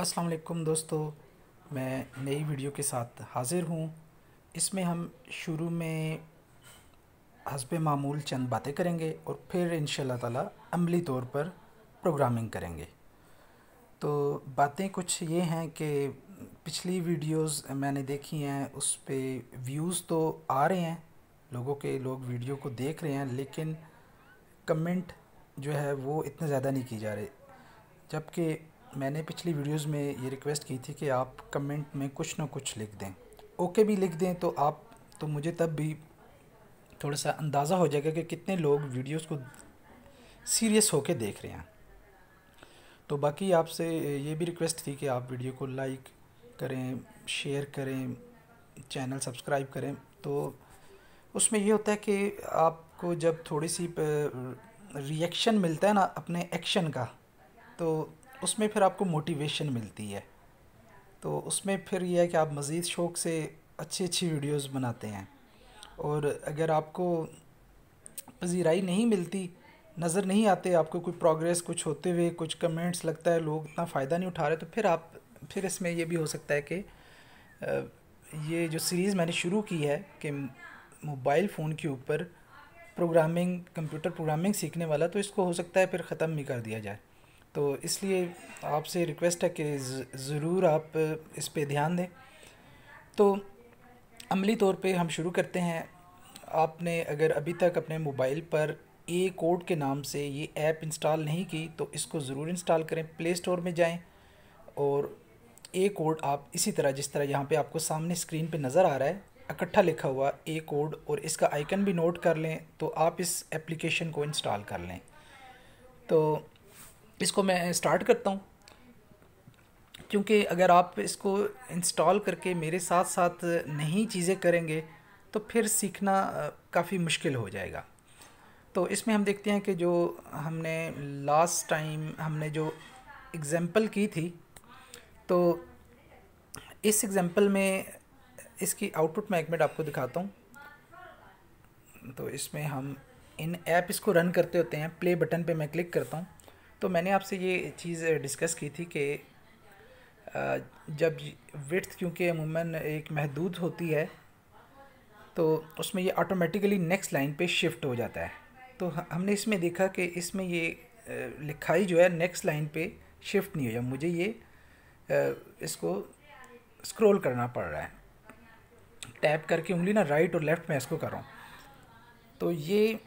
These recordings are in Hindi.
असलकुम दोस्तों मैं नई वीडियो के साथ हाज़िर हूँ इसमें हम शुरू में हसब मामूल चंद बातें करेंगे और फिर इन ताला अमली तौर पर प्रोग्रामिंग करेंगे तो बातें कुछ ये हैं कि पिछली वीडियोस मैंने देखी हैं उस पर व्यूज़ तो आ रहे हैं लोगों के लोग वीडियो को देख रहे हैं लेकिन कमेंट जो है वो इतने ज़्यादा नहीं की जा रहे जबकि मैंने पिछली वीडियोस में ये रिक्वेस्ट की थी कि आप कमेंट में कुछ ना कुछ लिख दें ओके भी लिख दें तो आप तो मुझे तब भी थोड़ा सा अंदाज़ा हो जाएगा कि कितने लोग वीडियोस को सीरियस होके देख रहे हैं तो बाकी आपसे ये भी रिक्वेस्ट थी कि आप वीडियो को लाइक करें शेयर करें चैनल सब्सक्राइब करें तो उसमें ये होता है कि आपको जब थोड़ी सी रिएक्शन मिलता है ना अपने एक्शन का तो उसमें फिर आपको मोटिवेशन मिलती है तो उसमें फिर यह है कि आप मज़ीद शौक़ से अच्छी अच्छी वीडियोस बनाते हैं और अगर आपको पजीराई नहीं मिलती नज़र नहीं आते आपको कोई प्रोग्रेस कुछ होते हुए कुछ कमेंट्स लगता है लोग इतना फ़ायदा नहीं उठा रहे तो फिर आप फिर इसमें यह भी हो सकता है कि ये जो सीरीज़ मैंने शुरू की है कि मोबाइल फ़ोन के ऊपर प्रोग्रामिंग कंप्यूटर प्रोग्रामिंग सीखने वाला तो इसको हो सकता है फिर ख़त्म भी कर दिया जाए तो इसलिए आपसे रिक्वेस्ट है कि ज़रूर आप इस पे ध्यान दें तो अमली तौर पे हम शुरू करते हैं आपने अगर अभी तक अपने मोबाइल पर ए कोड के नाम से ये ऐप इंस्टॉल नहीं की तो इसको ज़रूर इंस्टॉल करें प्ले स्टोर में जाएं और ए कोड आप इसी तरह जिस तरह यहाँ पे आपको सामने स्क्रीन पे नज़र आ रहा है इकट्ठा लिखा हुआ ए कोड और इसका आइकन भी नोट कर लें तो आप इस एप्लीकेशन को इंस्टॉल कर लें तो इसको मैं स्टार्ट करता हूँ क्योंकि अगर आप इसको इंस्टॉल करके मेरे साथ साथ नहीं चीज़ें करेंगे तो फिर सीखना काफ़ी मुश्किल हो जाएगा तो इसमें हम देखते हैं कि जो हमने लास्ट टाइम हमने जो एग्ज़ैम्पल की थी तो इस एग्ज़ैम्पल में इसकी आउटपुट मैं एक मिनट आपको दिखाता हूँ तो इसमें हम इन ऐप इसको रन करते होते हैं प्ले बटन पे मैं क्लिक करता हूँ तो मैंने आपसे ये चीज़ डिस्कस की थी कि जब विथ क्योंकि अमूमन एक महदूद होती है तो उसमें ये ऑटोमेटिकली नेक्स्ट लाइन पे शिफ्ट हो जाता है तो हमने इसमें देखा कि इसमें ये लिखाई जो है नेक्स्ट लाइन पे शिफ्ट नहीं जाए मुझे ये इसको स्क्रॉल करना पड़ रहा है टैप करके उंगली ना राइट और लेफ़्ट में इसको कर रहा हूँ तो ये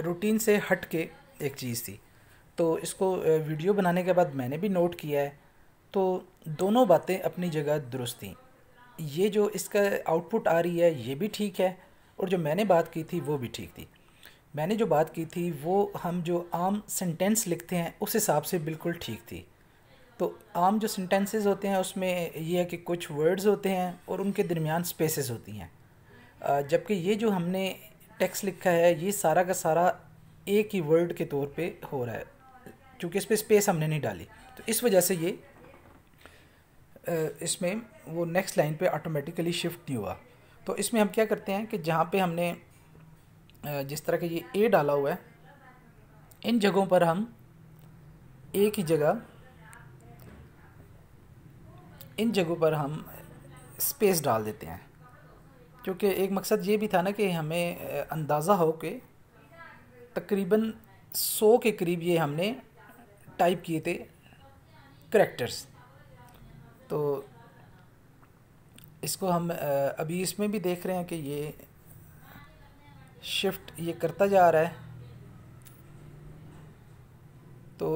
रूटीन से हट के एक चीज़ थी तो इसको वीडियो बनाने के बाद मैंने भी नोट किया है तो दोनों बातें अपनी जगह दुरुस्त थी ये जो इसका आउटपुट आ रही है ये भी ठीक है और जो मैंने बात की थी वो भी ठीक थी मैंने जो बात की थी वो हम जो आम सेंटेंस लिखते हैं उस हिसाब से बिल्कुल ठीक थी तो आम जो सेंटेंसेस होते हैं उसमें ये है कि कुछ वर्ड्स होते हैं और उनके दरमियान स्पेसेस होती हैं जबकि ये जो हमने टेक्स्ट लिखा है ये सारा का सारा एक ही वर्ड के तौर पे हो रहा है क्योंकि इस पर स्पेस हमने नहीं डाली तो इस वजह से ये इसमें वो नेक्स्ट लाइन पे ऑटोमेटिकली शिफ्ट नहीं हुआ तो इसमें हम क्या करते हैं कि जहाँ पे हमने जिस तरह के ये ए डाला हुआ है इन जगहों पर हम ए की जगह इन जगहों पर हम स्पेस डाल देते हैं क्योंकि एक मकसद ये भी था ना कि हमें अंदाज़ा हो कि तकरीबन सौ के करीब ये हमने टाइप किए थे करेक्टर्स तो इसको हम अभी इसमें भी देख रहे हैं कि ये शिफ्ट ये करता जा रहा है तो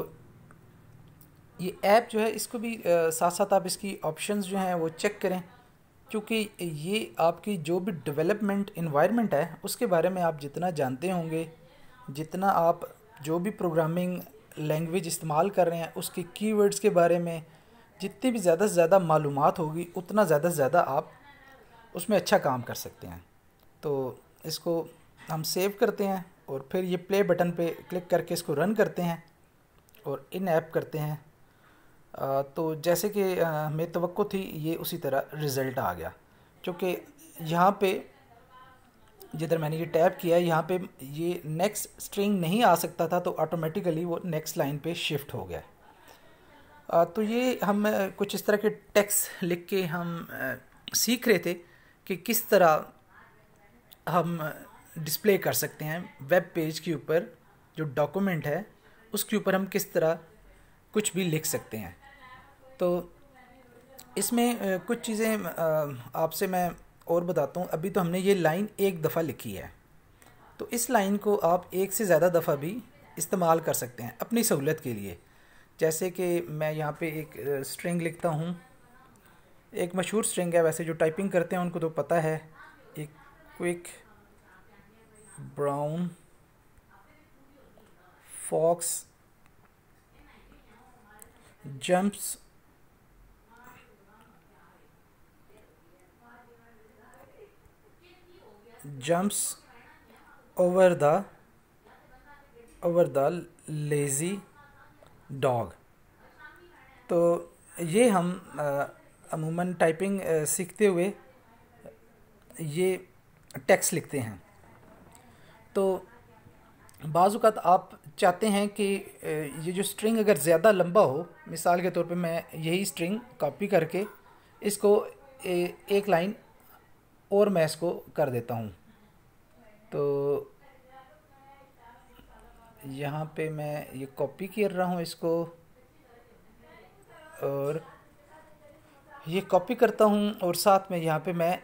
ये ऐप जो है इसको भी साथ साथ आप इसकी ऑप्शंस जो हैं वो चेक करें क्योंकि ये आपकी जो भी डेवलपमेंट इन्वायरमेंट है उसके बारे में आप जितना जानते होंगे जितना आप जो भी प्रोग्रामिंग लैंग्वेज इस्तेमाल कर रहे हैं उसके कीवर्ड्स के बारे में जितनी भी ज़्यादा से ज़्यादा मालूम होगी उतना ज़्यादा से ज़्यादा आप उसमें अच्छा काम कर सकते हैं तो इसको हम सेव करते हैं और फिर ये प्ले बटन पे क्लिक करके इसको रन करते हैं और इन ऐप करते हैं आ, तो जैसे कि मेरी तो थी ये उसी तरह रिज़ल्ट आ गया क्योंकि यहाँ पे जिधर मैंने ये टैप किया यहाँ पे ये नेक्स्ट स्ट्रिंग नहीं आ सकता था तो ऑटोमेटिकली वो नेक्स्ट लाइन पे शिफ्ट हो गया आ, तो ये हम कुछ इस तरह के टेक्स लिख के हम आ, सीख रहे थे कि किस तरह हम डिस्प्ले कर सकते हैं वेब पेज के ऊपर जो डॉक्यूमेंट है उसके ऊपर हम किस तरह कुछ भी लिख सकते हैं तो इसमें कुछ चीज़ें आपसे मैं और बताता हूँ अभी तो हमने ये लाइन एक दफ़ा लिखी है तो इस लाइन को आप एक से ज़्यादा दफ़ा भी इस्तेमाल कर सकते हैं अपनी सहूलत के लिए जैसे कि मैं यहाँ पे एक स्ट्रिंग लिखता हूँ एक मशहूर स्ट्रिंग है वैसे जो टाइपिंग करते हैं उनको तो पता है एक quick brown fox jumps jumps over the over the lazy dog तो ये हम अमूमन टाइपिंग सीखते हुए ये टेक्स्ट लिखते हैं तो बाज़त आप चाहते हैं कि ये जो स्ट्रिंग अगर ज़्यादा लंबा हो मिसाल के तौर पे मैं यही स्ट्रिंग कॉपी करके इसको ए, एक लाइन और मैं इसको कर देता हूँ तो यहाँ पे मैं ये कॉपी कर रहा हूँ इसको और ये कॉपी करता हूँ और साथ में यहाँ पे मैं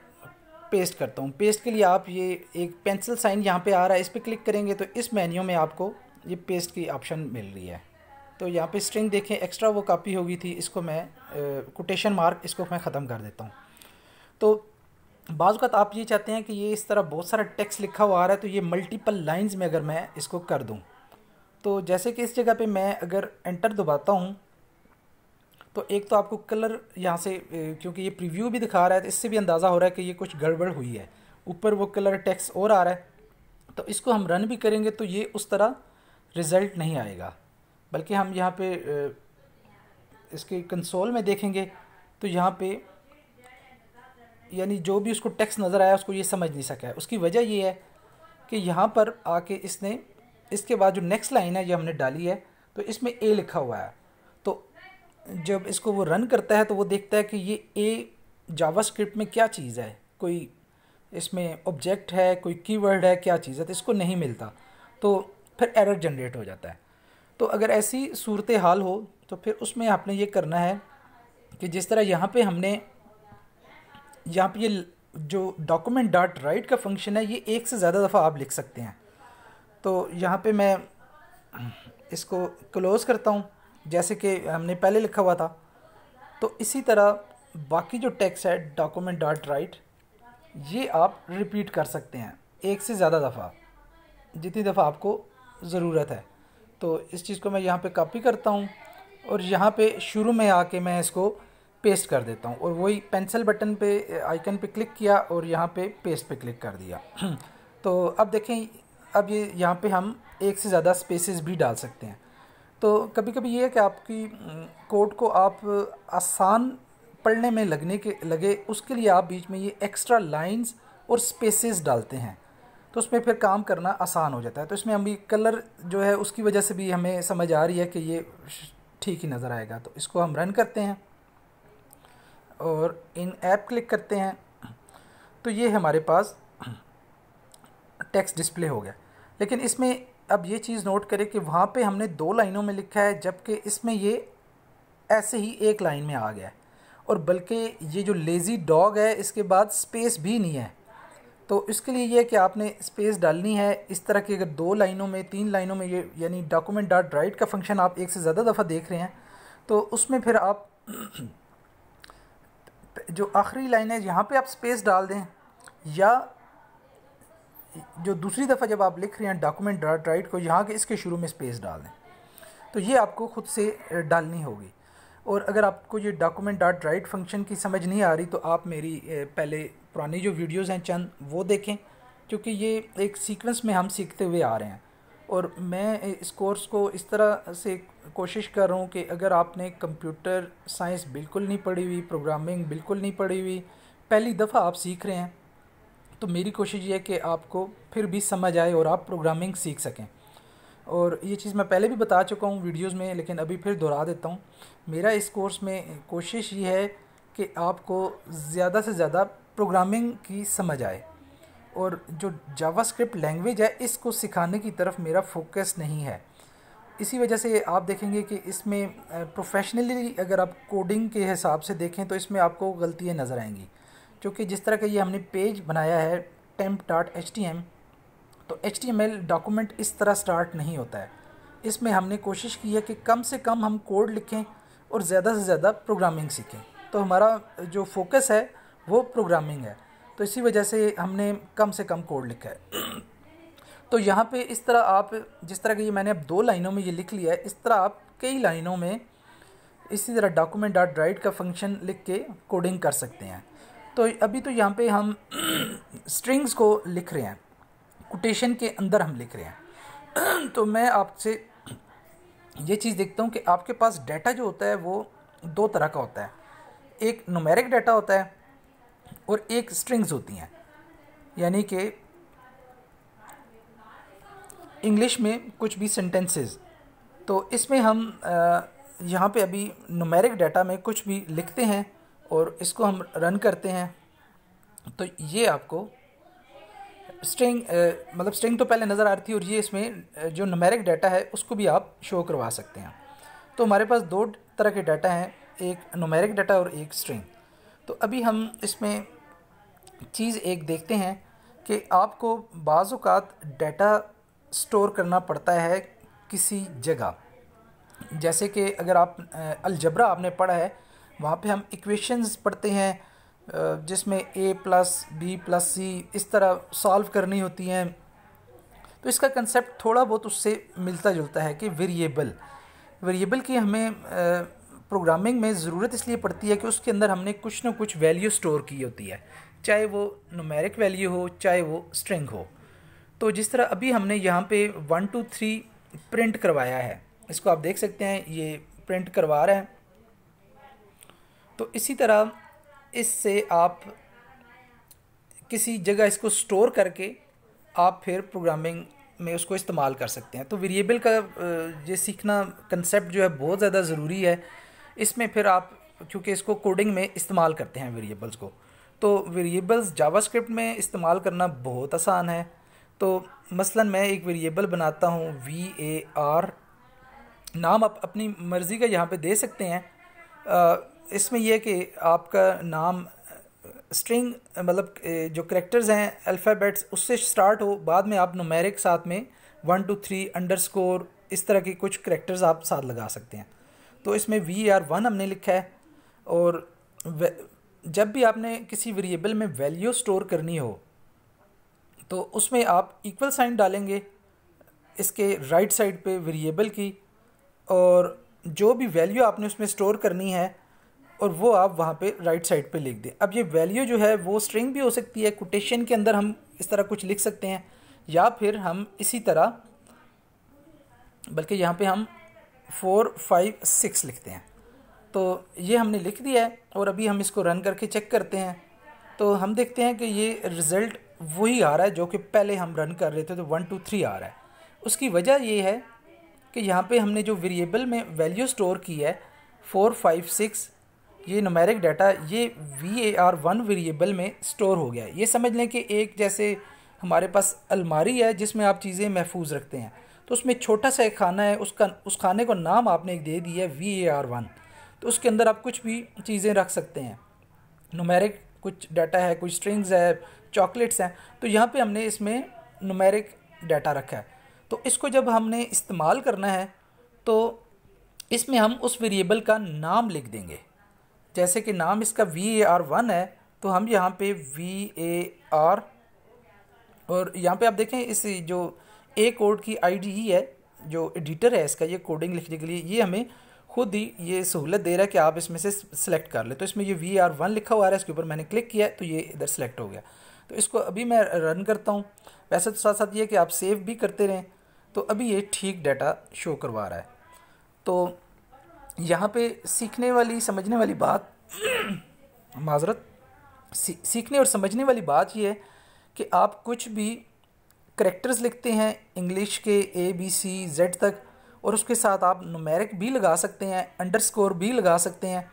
पेस्ट करता हूँ पेस्ट के लिए आप ये एक पेंसिल साइन यहाँ पे आ रहा है इस पर क्लिक करेंगे तो इस मेन्यू में आपको ये पेस्ट की ऑप्शन मिल रही है तो यहाँ पे स्ट्रिंग देखें एक्स्ट्रा वो कॉपी होगी थी इसको मैं कोटेशन मार्क इसको मैं ख़त्म कर देता हूँ तो बाज़ात आप ये चाहते हैं कि ये इस तरह बहुत सारा टेक्स्ट लिखा हुआ आ रहा है तो ये मल्टीपल लाइंस में अगर मैं इसको कर दूँ तो जैसे कि इस जगह पे मैं अगर एंटर दबाता हूँ तो एक तो आपको कलर यहाँ से क्योंकि ये प्रीव्यू भी दिखा रहा है तो इससे भी अंदाज़ा हो रहा है कि ये कुछ गड़बड़ हुई है ऊपर वो कलर टैक्स और आ रहा है तो इसको हम रन भी करेंगे तो ये उस तरह रिज़ल्ट नहीं आएगा बल्कि हम यहाँ पर इसके कंसोल में देखेंगे तो यहाँ पर यानी जो भी उसको टैक्स नज़र आया उसको ये समझ नहीं सका है उसकी वजह ये है कि यहाँ पर आके इसने इसके बाद जो नेक्स्ट लाइन है ये हमने डाली है तो इसमें ए लिखा हुआ है तो जब इसको वो रन करता है तो वो देखता है कि ये ए जावा स्क्रिप्ट में क्या चीज़ है कोई इसमें ऑब्जेक्ट है कोई कीवर्ड है क्या चीज़ है तो इसको नहीं मिलता तो फिर एरर जनरेट हो जाता है तो अगर ऐसी सूरत हाल हो तो फिर उसमें आपने ये करना है कि जिस तरह यहाँ पे हमने यहाँ पे ये जो डॉक्यूमेंट डॉट राइट का फंक्शन है ये एक से ज़्यादा दफ़ा आप लिख सकते हैं तो यहाँ पे मैं इसको क्लोज़ करता हूँ जैसे कि हमने पहले लिखा हुआ था तो इसी तरह बाकी जो टेक्स्ट है डॉक्यूमेंट डॉट राइट ये आप रिपीट कर सकते हैं एक से ज़्यादा दफ़ा जितनी दफ़ा आपको ज़रूरत है तो इस चीज़ को मैं यहाँ पे कॉपी करता हूँ और यहाँ पे शुरू में आके मैं इसको पेस्ट कर देता हूँ और वही पेंसिल बटन पे आइकन eh, पे क्लिक किया और यहाँ पे पेस्ट पे क्लिक कर दिया तो अब देखें अब ये यहाँ पे हम एक से ज़्यादा स्पेसेस भी डाल सकते हैं तो कभी कभी ये है कि आपकी कोड mm, को आप आसान पढ़ने में लगने के लगे उसके लिए आप बीच में ये एक्स्ट्रा लाइंस और स्पेसेस डालते हैं तो उसमें फिर काम करना आसान हो जाता है तो इसमें हम भी कलर जो है उसकी वजह से भी हमें समझ आ रही है कि ये ठीक ही नज़र आएगा तो इसको हम रन करते हैं और इन ऐप क्लिक करते हैं तो ये हमारे पास टेक्स्ट डिस्प्ले हो गया लेकिन इसमें अब ये चीज़ नोट करें कि वहाँ पे हमने दो लाइनों में लिखा है जबकि इसमें ये ऐसे ही एक लाइन में आ गया है और बल्कि ये जो लेज़ी डॉग है इसके बाद स्पेस भी नहीं है तो इसके लिए ये कि आपने स्पेस डालनी है इस तरह की अगर दो लाइनों में तीन लाइनों में ये यानी डॉक्यूमेंट डॉट राइट का फंक्शन आप एक से ज़्यादा दफ़ा देख रहे हैं तो उसमें फिर आप जो आखिरी लाइन है यहाँ पे आप स्पेस डाल दें या जो दूसरी दफ़ा जब आप लिख रहे हैं डॉक्यूमेंट डॉट राइट को यहाँ के इसके शुरू में स्पेस डाल दें तो ये आपको ख़ुद से डालनी होगी और अगर आपको ये डॉक्यूमेंट डॉट राइट फंक्शन की समझ नहीं आ रही तो आप मेरी पहले पुरानी जो वीडियोज़ हैं चंद वो देखें क्योंकि ये एक सीक्वेंस में हम सीखते हुए आ रहे हैं और मैं इस कोर्स को इस तरह से कोशिश कर रहा हूँ कि अगर आपने कंप्यूटर साइंस बिल्कुल नहीं पढ़ी हुई प्रोग्रामिंग बिल्कुल नहीं पढ़ी हुई पहली दफ़ा आप सीख रहे हैं तो मेरी कोशिश ये है कि आपको फिर भी समझ आए और आप प्रोग्रामिंग सीख सकें और ये चीज़ मैं पहले भी बता चुका हूँ वीडियोज़ में लेकिन अभी फिर दोहरा देता हूँ मेरा इस कोर्स में कोशिश ये है कि आपको ज़्यादा से ज़्यादा प्रोग्रामिंग की समझ आए और जो जावास्क्रिप्ट लैंग्वेज है इसको सिखाने की तरफ मेरा फोकस नहीं है इसी वजह से आप देखेंगे कि इसमें प्रोफेशनली अगर आप कोडिंग के हिसाब से देखें तो इसमें आपको गलतियाँ नज़र आएंगी क्योंकि जिस तरह का ये हमने पेज बनाया है temp dot H T M तो H T M L document इस तरह स्टार्ट नहीं होता है इसमें हमने कोशिश की है कि कम से कम हम कोड लिखें और ज़्यादा से ज़्यादा प्रोग्रामिंग सीखें तो हमारा जो फोकस है वो प्रोग्रामिंग है तो इसी वजह से हमने कम से कम कोड लिखा है तो यहाँ पे इस तरह आप जिस तरह की मैंने अब दो लाइनों में ये लिख लिया है इस तरह आप कई लाइनों में इसी तरह डॉक्यूमेंट डॉट राइट का फंक्शन लिख के कोडिंग कर सकते हैं तो अभी तो यहाँ पे हम स्ट्रिंग्स को लिख रहे हैं कोटेशन के अंदर हम लिख रहे हैं तो मैं आपसे ये चीज़ देखता हूँ कि आपके पास डाटा जो होता है वो दो तरह का होता है एक नुमेरिक डाटा होता है और एक स्ट्रिंग्स होती हैं यानी कि इंग्लिश में कुछ भी सेंटेंसेस तो इसमें हम यहाँ पे अभी नुमेरिक डाटा में कुछ भी लिखते हैं और इसको हम रन करते हैं तो ये आपको स्ट्रिंग मतलब स्ट्रिंग तो पहले नज़र आ रही थी और ये इसमें जो नुमेरिक डाटा है उसको भी आप शो करवा सकते हैं तो हमारे पास दो तरह के डाटा हैं एक नुमेरिक डाटा और एक स्ट्रिंग तो अभी हम इसमें चीज़ एक देखते हैं कि आपको बाज़ात डाटा स्टोर करना पड़ता है किसी जगह जैसे कि अगर आप अलजबरा आपने पढ़ा है वहाँ पे हम इक्वेशंस पढ़ते हैं जिसमें A plus B plus C इस तरह सॉल्व करनी होती हैं तो इसका कंसेप्ट थोड़ा बहुत उससे मिलता जुलता है कि वेरिएबल वेरिएबल की हमें प्रोग्रामिंग में ज़रूरत इसलिए पड़ती है कि उसके अंदर हमने कुछ ना कुछ वैल्यू स्टोर की होती है चाहे वो नुमेरिक वैल्यू हो चाहे वो स्ट्रिंग हो तो जिस तरह अभी हमने यहाँ पे वन टू थ्री प्रिंट करवाया है इसको आप देख सकते हैं ये प्रिंट करवा रहे हैं तो इसी तरह इससे आप किसी जगह इसको स्टोर करके आप फिर प्रोग्रामिंग में उसको इस्तेमाल कर सकते हैं तो वेरिएबल का ये सीखना कंसेप्ट जो है बहुत ज़्यादा ज़रूरी है इसमें फिर आप क्योंकि इसको कोडिंग में इस्तेमाल करते हैं वेरिएबल्स को तो वेरिएबल्स जावास्क्रिप्ट में इस्तेमाल करना बहुत आसान है तो मसलन मैं एक वेरिएबल बनाता हूँ वी ए आर नाम आप अपनी मर्ज़ी का यहाँ पे दे सकते हैं इसमें यह कि आपका नाम स्ट्रिंग मतलब जो करेक्टर्स हैं अल्फ़ाबेट्स उससे स्टार्ट हो बाद में आप नुमेरिक साथ में one two three underscore इस तरह के कुछ करेक्टर्स आप साथ लगा सकते हैं तो इसमें वी आर वन हमने लिखा है और जब भी आपने किसी वेरिएबल में वैल्यू स्टोर करनी हो तो उसमें आप इक्वल साइन डालेंगे इसके राइट साइड पे वेरिएबल की और जो भी वैल्यू आपने उसमें स्टोर करनी है और वो आप वहाँ पे राइट साइड पे लिख दें अब ये वैल्यू जो है वो स्ट्रिंग भी हो सकती है कोटेशन के अंदर हम इस तरह कुछ लिख सकते हैं या फिर हम इसी तरह बल्कि यहाँ पे हम फोर फाइव सिक्स लिखते हैं तो ये हमने लिख दिया है और अभी हम इसको रन करके चेक करते हैं तो हम देखते हैं कि ये रिज़ल्ट वही आ रहा है जो कि पहले हम रन कर रहे थे तो वन टू थ्री आ रहा है उसकी वजह ये है कि यहाँ पे हमने जो वेरिएबल में वैल्यू स्टोर की है फोर फाइव सिक्स ये नमेरिक डाटा ये V A R one variable में स्टोर हो गया है ये समझ लें कि एक जैसे हमारे पास अलमारी है जिसमें आप चीज़ें महफूज रखते हैं तो उसमें छोटा सा एक खाना है उसका उस खाने को नाम आपने एक दे दिया है वी ए आर वन तो उसके अंदर आप कुछ भी चीज़ें रख सकते हैं नुमेरिक कुछ डाटा है कुछ स्ट्रिंग्स है चॉकलेट्स हैं तो यहाँ पे हमने इसमें नुमेरिक डाटा रखा है तो इसको जब हमने इस्तेमाल करना है तो इसमें हम उस वेरिएबल का नाम लिख देंगे जैसे कि नाम इसका वी ए आर वन है तो हम यहाँ पे वी ए आर और यहाँ पे आप देखें इस जो ए कोड की आईडी e है जो एडिटर है इसका ये कोडिंग लिखने के लिए ये हमें खुद ही ये सहूलत दे रहा है कि आप इसमें से सिलेक्ट कर ले तो इसमें ये वी आर वन लिखा हुआ रहा है इसके ऊपर मैंने क्लिक किया तो ये इधर सेलेक्ट हो गया तो इसको अभी मैं रन करता हूँ वैसे तो साथ साथ ये कि आप सेव भी करते रहें तो अभी ये ठीक डाटा शो करवा रहा है तो यहाँ पे सीखने वाली समझने वाली बात माजरत सी, सीखने और समझने वाली बात यह है कि आप कुछ भी करेक्टर्स लिखते हैं इंग्लिश के ए बी सी जेड तक और उसके साथ आप नुमेरिक भी लगा सकते हैं अंडरस्कोर भी लगा सकते हैं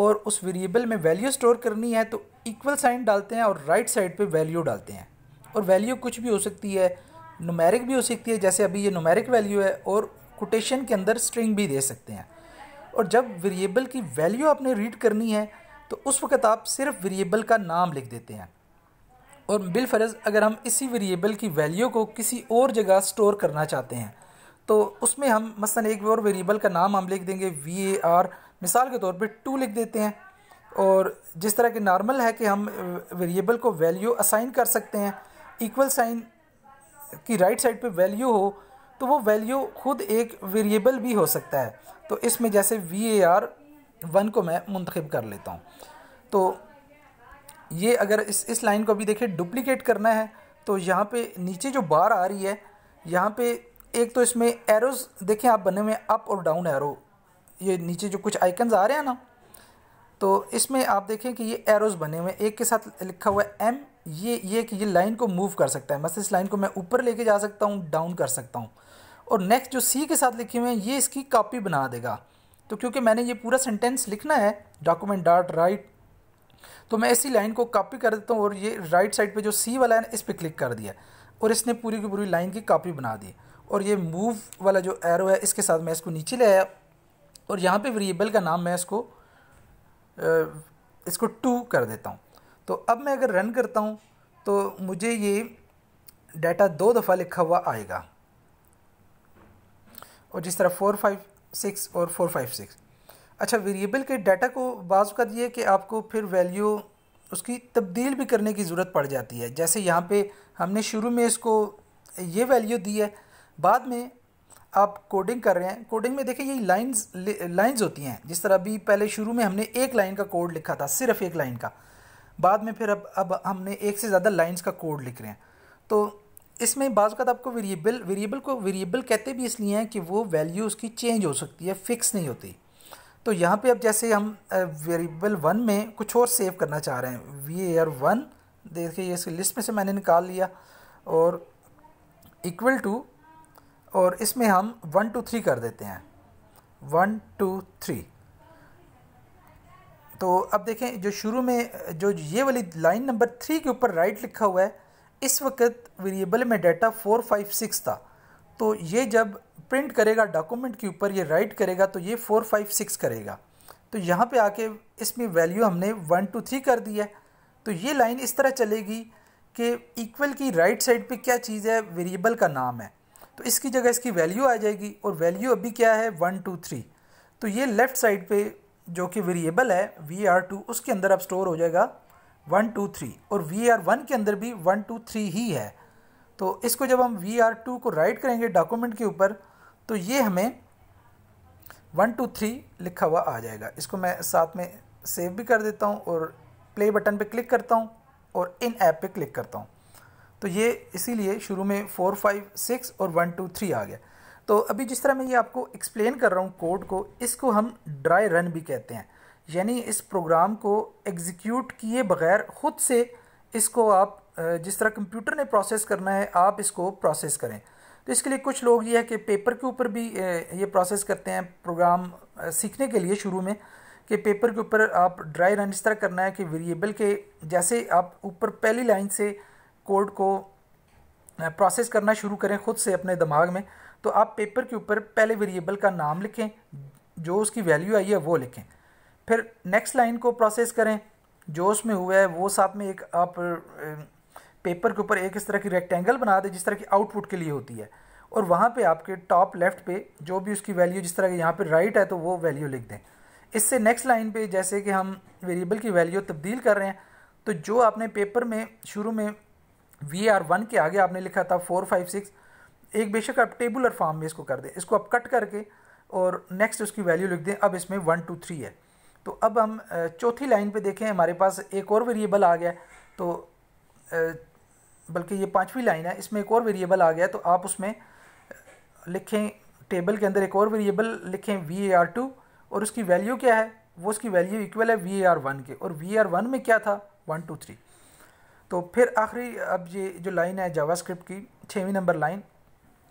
और उस वेरिएबल में वैल्यू स्टोर करनी है तो इक्वल साइन डालते हैं और राइट साइड पे वैल्यू डालते हैं और वैल्यू कुछ भी हो सकती है नुमेरिक भी हो सकती है जैसे अभी ये नुमेरिक वैल्यू है और कोटेशन के अंदर स्ट्रिंग भी दे सकते हैं और जब वेरिएबल की वैल्यू आपने रीड करनी है तो उस वक्त आप सिर्फ वेरिएबल का नाम लिख देते हैं और बिलफरज़ अगर हम इसी वेरिएबल की वैल्यू को किसी और जगह स्टोर करना चाहते हैं तो उसमें हम मसलन एक और वेरिएबल का नाम हम लिख देंगे वी ए आर मिसाल के तौर पे टू लिख देते हैं और जिस तरह के नॉर्मल है कि हम वेरिएबल को वैल्यू असाइन कर सकते हैं इक्वल साइन की राइट साइड पे वैल्यू हो तो वो वैल्यू खुद एक वेरिएबल भी हो सकता है तो इसमें जैसे वी ए आर वन को मैं मुंतखब कर लेता हूँ तो ये अगर इस इस लाइन को अभी देखें डुप्लिकेट करना है तो यहाँ पे नीचे जो बार आ रही है यहाँ पे एक तो इसमें एरोज़ देखें आप बने हुए अप और डाउन एरो ये नीचे जो कुछ आइकन्स आ रहे हैं ना तो इसमें आप देखें कि ये एरोज़ बने हुए हैं एक के साथ लिखा हुआ है एम ये ये कि ये लाइन को मूव कर सकता है बस इस लाइन को मैं ऊपर लेके जा सकता हूँ डाउन कर सकता हूँ और नेक्स्ट जो सी के साथ लिखे हुए हैं ये इसकी कॉपी बना देगा तो क्योंकि मैंने ये पूरा सेंटेंस लिखना है डॉक्यूमेंट डॉट राइट तो मैं इसी लाइन को कॉपी कर देता हूँ और ये राइट साइड पे जो सी वाला है ना इस पर क्लिक कर दिया और इसने पूरी की पूरी लाइन की कॉपी बना दी और ये मूव वाला जो एरो है इसके साथ मैं इसको नीचे ले आया और यहाँ पे वेरिएबल का नाम मैं इसको इसको टू कर देता हूँ तो अब मैं अगर रन करता हूँ तो मुझे ये डाटा दो दफ़ा लिखा हुआ आएगा और जिस तरह फोर फाइव सिक्स और फोर फाइव सिक्स अच्छा वेरिएबल के डाटा को बाज़ का दिए कि आपको फिर वैल्यू उसकी तब्दील भी करने की ज़रूरत पड़ जाती है जैसे यहाँ पे हमने शुरू में इसको ये वैल्यू दी है बाद में आप कोडिंग कर रहे हैं कोडिंग में देखें ये लाइंस लाइंस होती हैं जिस तरह अभी पहले शुरू में हमने एक लाइन का कोड लिखा था सिर्फ एक लाइन का बाद में फिर अब अब हमने एक से ज़्यादा लाइंस का कोड लिख रहे हैं तो इसमें बाज़ का आपको वेरिएबल वेरिएबल को वेरिएबल कहते भी इसलिए हैं कि वो वैल्यू उसकी चेंज हो सकती है फिक्स नहीं होती तो यहाँ पर अब जैसे हम वेरिएबल वन में कुछ और सेव करना चाह रहे हैं वी एयर वन देखिए इस लिस्ट में से मैंने निकाल लिया और इक्वल टू और इसमें हम वन टू थ्री कर देते हैं वन टू थ्री तो अब देखें जो शुरू में जो ये वाली लाइन नंबर थ्री के ऊपर राइट लिखा हुआ है इस वक्त वेरिएबल में डाटा फोर फाइव सिक्स था तो ये जब प्रिंट करेगा डॉक्यूमेंट के ऊपर ये राइट करेगा तो ये फोर फाइव सिक्स करेगा तो यहाँ पे आके इसमें वैल्यू हमने वन टू थ्री कर दी है तो ये लाइन इस तरह चलेगी कि इक्वल की राइट साइड पे क्या चीज़ है वेरिएबल का नाम है तो इसकी जगह इसकी वैल्यू आ जाएगी और वैल्यू अभी क्या है वन टू थ्री तो ये लेफ़्ट साइड पे जो कि वेरिएबल है वी आर टू उसके अंदर अब स्टोर हो जाएगा वन टू थ्री और वी आर वन के अंदर भी वन टू थ्री ही है तो इसको जब हम वी आर टू को राइट करेंगे डॉक्यूमेंट के ऊपर तो ये हमें वन टू थ्री लिखा हुआ आ जाएगा इसको मैं साथ में सेव भी कर देता हूँ और प्ले बटन पर क्लिक करता हूँ और इन ऐप पर क्लिक करता हूँ तो ये इसीलिए शुरू में फोर फाइव सिक्स और वन टू थ्री आ गया तो अभी जिस तरह मैं ये आपको एक्सप्लेन कर रहा हूँ कोड को इसको हम ड्राई रन भी कहते हैं यानी इस प्रोग्राम को एग्जीक्यूट किए बगैर ख़ुद से इसको आप जिस तरह कंप्यूटर ने प्रोसेस करना है आप इसको प्रोसेस करें तो इसके लिए कुछ लोग ये है कि पेपर के ऊपर भी ये प्रोसेस करते हैं प्रोग्राम सीखने के लिए शुरू में कि पेपर के ऊपर आप ड्राई रन इस तरह करना है कि वेरिएबल के जैसे आप ऊपर पहली लाइन से कोड को प्रोसेस करना शुरू करें खुद से अपने दिमाग में तो आप पेपर के ऊपर पहले वेरिएबल का नाम लिखें जो उसकी वैल्यू आई है वो लिखें फिर नेक्स्ट लाइन को प्रोसेस करें जो उसमें हुआ है वो साथ में एक आप पेपर के ऊपर एक इस तरह की रेक्टेंगल बना दें जिस तरह की आउटपुट के लिए होती है और वहाँ पे आपके टॉप लेफ्ट पे जो भी उसकी वैल्यू जिस तरह की यहाँ पे राइट है तो वो वैल्यू लिख दें इससे नेक्स्ट लाइन पे जैसे कि हम वेरिएबल की वैल्यू तब्दील कर रहे हैं तो जो आपने पेपर में शुरू में वी आर वन के आगे आपने लिखा था फोर फाइव सिक्स एक बेशक आप टेबुलर फॉर्म में इसको कर दें इसको आप कट करके और नेक्स्ट उसकी वैल्यू लिख दें अब इसमें वन टू थ्री है तो अब हम चौथी लाइन पे देखें हमारे पास एक और वेरिएबल आ गया तो बल्कि ये पांचवी लाइन है इसमें एक और वेरिएबल आ गया तो आप उसमें लिखें टेबल के अंदर एक और वेरिएबल लिखें वी ए आर टू और उसकी वैल्यू क्या है वो उसकी वैल्यू इक्वल है वी ए आर वन के और वी आर वन में क्या था वन टू थ्री तो फिर आखिरी अब ये जो लाइन है जावास्क्रिप्ट की छवीं नंबर लाइन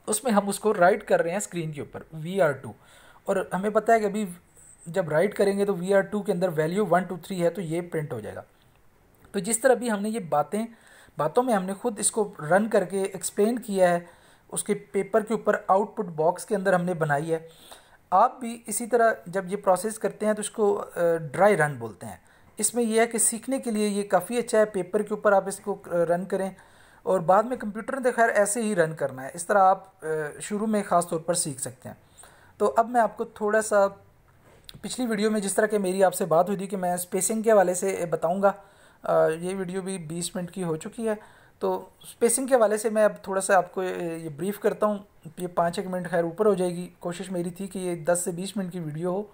उसमें हम उसको राइट कर रहे हैं स्क्रीन के ऊपर वी आर टू और हमें पता है कि अभी जब राइट करेंगे तो वी आर टू के अंदर वैल्यू वन टू थ्री है तो ये प्रिंट हो जाएगा तो जिस तरह भी हमने ये बातें बातों में हमने खुद इसको रन करके एक्सप्लेन किया है उसके पेपर के ऊपर आउटपुट बॉक्स के अंदर हमने बनाई है आप भी इसी तरह जब ये प्रोसेस करते हैं तो उसको ड्राई रन बोलते हैं इसमें यह है कि सीखने के लिए ये काफ़ी अच्छा है पेपर के ऊपर आप इसको रन करें और बाद में कंप्यूटर ने तो खैर ऐसे ही रन करना है इस तरह आप शुरू में ख़ास तौर पर सीख सकते हैं तो अब मैं आपको थोड़ा सा पिछली वीडियो में जिस तरह के मेरी आपसे बात हुई थी कि मैं स्पेसिंग के हवाले से बताऊँगा ये वीडियो भी बीस मिनट की हो चुकी है तो स्पेसिंग के हवाले से मैं अब थोड़ा सा आपको ये ब्रीफ़ करता हूँ ये पाँच एक मिनट खैर ऊपर हो जाएगी कोशिश मेरी थी कि ये दस से बीस मिनट की वीडियो हो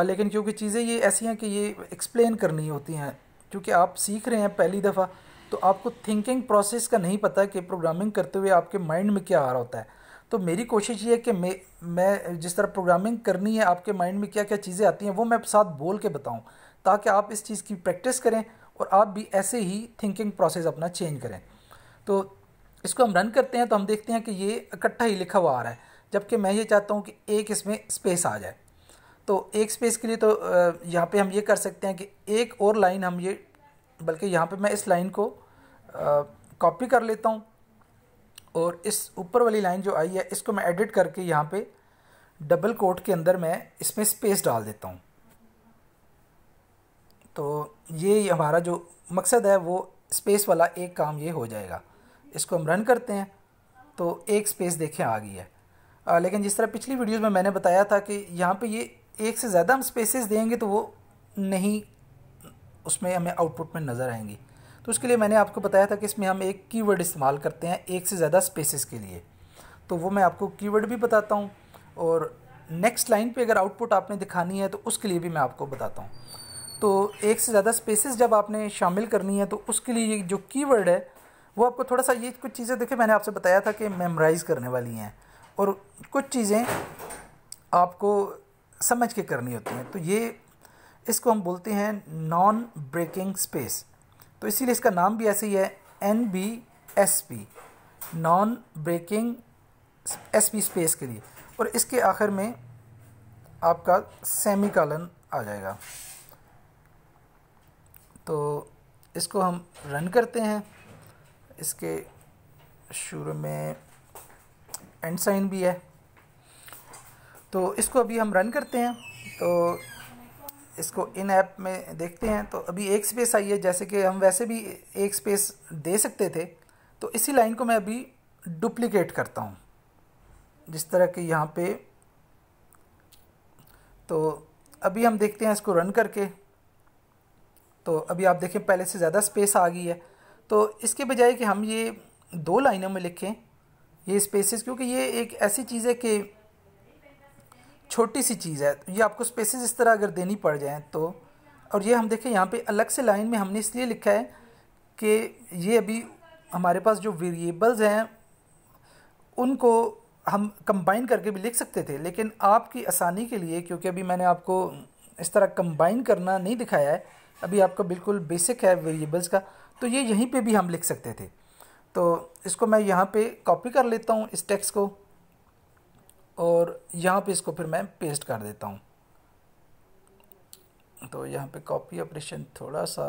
लेकिन क्योंकि चीज़ें ये ऐसी हैं कि ये एक्सप्लेन करनी होती हैं क्योंकि आप सीख रहे हैं पहली दफ़ा तो आपको थिंकिंग प्रोसेस का नहीं पता कि प्रोग्रामिंग करते हुए आपके माइंड में क्या आ रहा होता है तो मेरी कोशिश ये है कि मैं मैं जिस तरह प्रोग्रामिंग करनी है आपके माइंड में क्या क्या चीज़ें आती हैं वो मैं साथ बोल के बताऊँ ताकि आप इस चीज़ की प्रैक्टिस करें और आप भी ऐसे ही थिंकिंग प्रोसेस अपना चेंज करें तो इसको हम रन करते हैं तो हम देखते हैं कि ये इकट्ठा ही लिखा हुआ आ रहा है जबकि मैं ये चाहता हूँ कि एक इसमें स्पेस आ जाए तो एक स्पेस के लिए तो यहाँ पे हम ये कर सकते हैं कि एक और लाइन हम ये बल्कि यहाँ पे मैं इस लाइन को कॉपी कर लेता हूँ और इस ऊपर वाली लाइन जो आई है इसको मैं एडिट करके यहाँ पे डबल कोट के अंदर मैं इसमें स्पेस डाल देता हूँ तो ये हमारा जो मकसद है वो स्पेस वाला एक काम ये हो जाएगा इसको हम रन करते हैं तो एक स्पेस देखें आ गई है आ, लेकिन जिस तरह पिछली वीडियोज़ में मैंने बताया था कि यहाँ पे ये एक से ज़्यादा हम स्पेसेस देंगे तो वो नहीं उसमें हमें आउटपुट में नज़र आएंगी तो उसके लिए मैंने आपको बताया था कि इसमें हम एक कीवर्ड इस्तेमाल करते हैं एक से ज़्यादा स्पेसेस के लिए तो वो मैं आपको कीवर्ड भी बताता हूँ और नेक्स्ट लाइन पे अगर आउटपुट आपने दिखानी है तो उसके लिए भी मैं आपको बताता हूँ तो एक से ज़्यादा स्पेसेस जब आपने शामिल करनी है तो उसके लिए जो कीवर्ड है वो आपको थोड़ा सा ये कुछ चीज़ें देखिए मैंने आपसे बताया था कि मेमोराइज़ करने वाली हैं और कुछ चीज़ें आपको समझ के करनी होती हैं तो ये इसको हम बोलते हैं नॉन ब्रेकिंग स्पेस तो इसीलिए इसका नाम भी ऐसे ही है N B S P non breaking S P space के लिए और इसके आखिर में आपका सेमी कॉलन आ जाएगा तो इसको हम रन करते हैं इसके शुरू में एंड साइन भी है तो इसको अभी हम रन करते हैं तो इसको इन ऐप में देखते हैं तो अभी एक स्पेस आई है जैसे कि हम वैसे भी एक स्पेस दे सकते थे तो इसी लाइन को मैं अभी डुप्लीकेट करता हूँ जिस तरह के यहाँ पे तो अभी हम देखते हैं इसको रन करके तो अभी आप देखें पहले से ज़्यादा स्पेस आ गई है तो इसके बजाय कि हम ये दो लाइनों में लिखें ये स्पेसेस क्योंकि ये एक ऐसी चीज़ है कि छोटी सी चीज़ है तो ये आपको स्पेसेस इस तरह अगर देनी पड़ जाए तो और ये हम देखें यहाँ पे अलग से लाइन में हमने इसलिए लिखा है कि ये अभी हमारे पास जो वेरिएबल्स हैं उनको हम कंबाइन करके भी लिख सकते थे लेकिन आपकी आसानी के लिए क्योंकि अभी मैंने आपको इस तरह कंबाइन करना नहीं दिखाया है अभी आपका बिल्कुल बेसिक है वेरिएबल्स का तो ये यहीं पर भी हम लिख सकते थे तो इसको मैं यहाँ पर कॉपी कर लेता हूँ इस टेक्स को और यहाँ पे इसको फिर मैं पेस्ट कर देता हूँ तो यहाँ पे कॉपी ऑपरेशन थोड़ा सा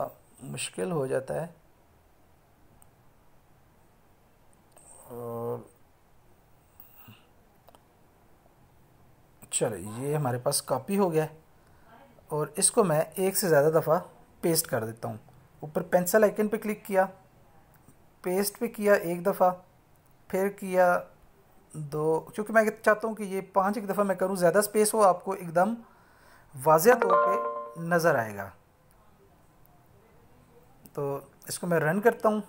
मुश्किल हो जाता है और चलो ये हमारे पास कॉपी हो गया और इसको मैं एक से ज़्यादा दफ़ा पेस्ट कर देता हूँ ऊपर पेंसिल आइकन पे क्लिक किया पेस्ट पे किया एक दफ़ा फिर किया दो क्योंकि मैं चाहता हूँ कि ये पाँच एक दफ़ा मैं करूँ ज़्यादा स्पेस हो आपको एकदम वाज तौर पर नज़र आएगा तो इसको मैं रन करता हूँ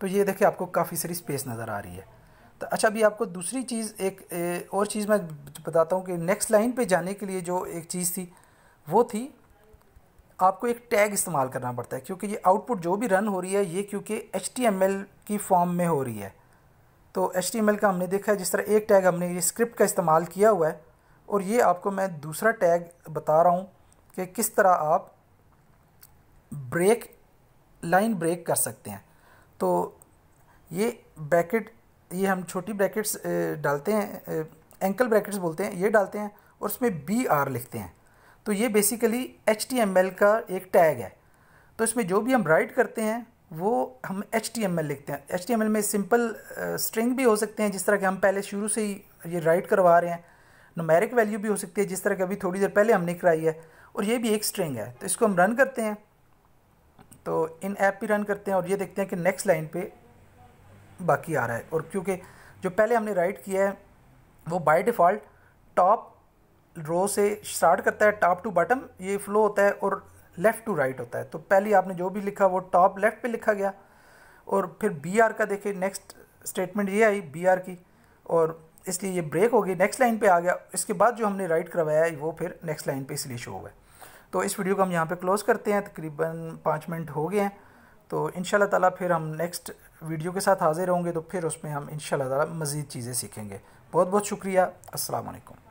तो ये देखिए आपको काफ़ी सारी स्पेस नज़र आ रही है तो अच्छा अभी आपको दूसरी चीज़ एक ए, और चीज़ मैं बताता हूँ कि नेक्स्ट लाइन पे जाने के लिए जो एक चीज़ थी वो थी आपको एक टैग इस्तेमाल करना पड़ता है क्योंकि ये आउटपुट जो भी रन हो रही है ये क्योंकि एच की फॉर्म में हो रही है तो एच का हमने देखा है जिस तरह एक टैग हमने ये स्क्रिप्ट का इस्तेमाल किया हुआ है और ये आपको मैं दूसरा टैग बता रहा हूँ कि किस तरह आप ब्रेक लाइन ब्रेक कर सकते हैं तो ये ब्रैकेट ये हम छोटी ब्रैकेट्स डालते हैं एंकल ब्रैकेट्स बोलते हैं ये डालते हैं और उसमें बी आर लिखते हैं तो ये बेसिकली एच का एक टैग है तो इसमें जो भी हम राइट करते हैं वो हम एच लिखते हैं एच में सिंपल स्ट्रिंग भी हो सकते हैं जिस तरह के हम पहले शुरू से ही ये राइट करवा रहे हैं नोमेरिक वैल्यू भी हो सकती है जिस तरह के अभी थोड़ी देर पहले हमने कराई है और ये भी एक स्ट्रिंग है तो इसको हम रन करते हैं तो इन ऐप भी रन करते हैं और ये देखते हैं कि नेक्स्ट लाइन पे बाकी आ रहा है और क्योंकि जो पहले हमने राइट किया है वो बाय डिफ़ॉल्ट टॉप रो से स्टार्ट करता है टॉप टू बॉटम ये फ्लो होता है और लेफ़्ट टू राइट होता है तो पहले आपने जो भी लिखा वो टॉप लेफ़्ट पे लिखा गया और फिर बी आर का देखिए नेक्स्ट स्टेटमेंट ये आई बी आर की और इसलिए ये ब्रेक हो गई नेक्स्ट लाइन पे आ गया इसके बाद जो हमने राइट करवाया है वो फिर नेक्स्ट लाइन पे इसलिए शो हुआ तो इस वीडियो को हम यहाँ पे क्लोज़ करते हैं तकरीबन पाँच मिनट हो गए हैं तो इन ताला फिर हम नेक्स्ट वीडियो के साथ हाजिर होंगे तो फिर उसमें हम इन ताला मज़ीद चीज़ें सीखेंगे बहुत बहुत शुक्रिया असलकम